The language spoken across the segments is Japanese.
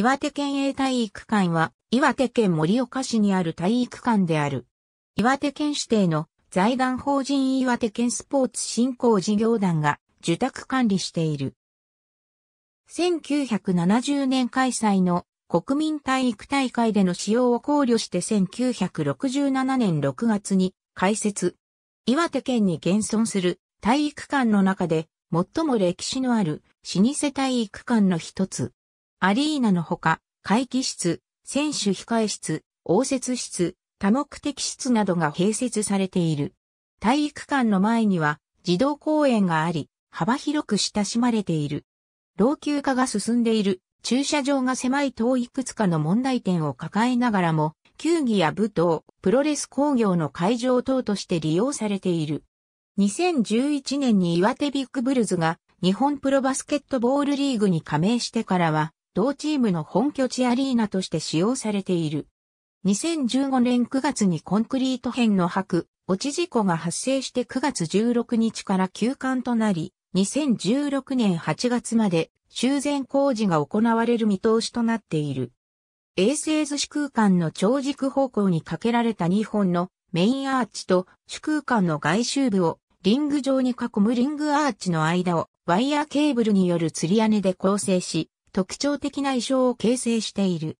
岩手県営体育館は、岩手県盛岡市にある体育館である。岩手県指定の財団法人岩手県スポーツ振興事業団が受託管理している。1970年開催の国民体育大会での使用を考慮して1967年6月に開設。岩手県に現存する体育館の中で最も歴史のある老舗体育館の一つ。アリーナのほか、会議室、選手控室、応接室、多目的室などが併設されている。体育館の前には児童公園があり、幅広く親しまれている。老朽化が進んでいる駐車場が狭い等いくつかの問題点を抱えながらも、球技や舞踏、プロレス工業の会場等として利用されている。2011年に岩手ビッグブルズが日本プロバスケットボールリーグに加盟してからは、同チームの本拠地アリーナとして使用されている。2015年9月にコンクリート片の白、落ち事故が発生して9月16日から休館となり、2016年8月まで修繕工事が行われる見通しとなっている。衛星図四空間の長軸方向にかけられた2本のメインアーチと主空間の外周部をリング状に囲むリングアーチの間をワイヤーケーブルによる吊り屋根で構成し、特徴的な衣装を形成している。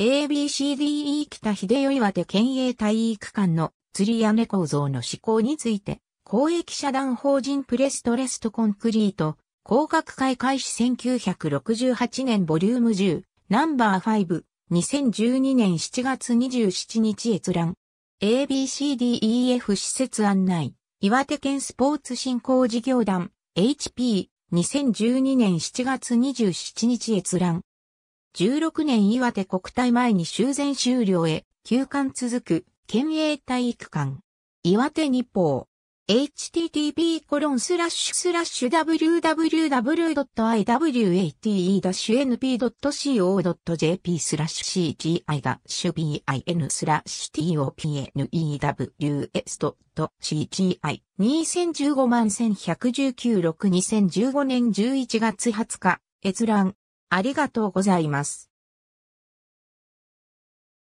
ABCDE 北秀代岩手県営体育館の釣り屋根構造の施行について、公益社団法人プレストレストコンクリート、工学会開始1968年ボリューム10、ナンバー5、2012年7月27日閲覧。ABCDEF 施設案内、岩手県スポーツ振興事業団、HP、2012年7月27日閲覧。16年岩手国体前に修繕終了へ、休館続く、県営体育館。岩手日報。http://www.iwate-np.co.jp cgi bin topanews.cgi 2015 1119 62015年11月20日閲覧ありがとうございます。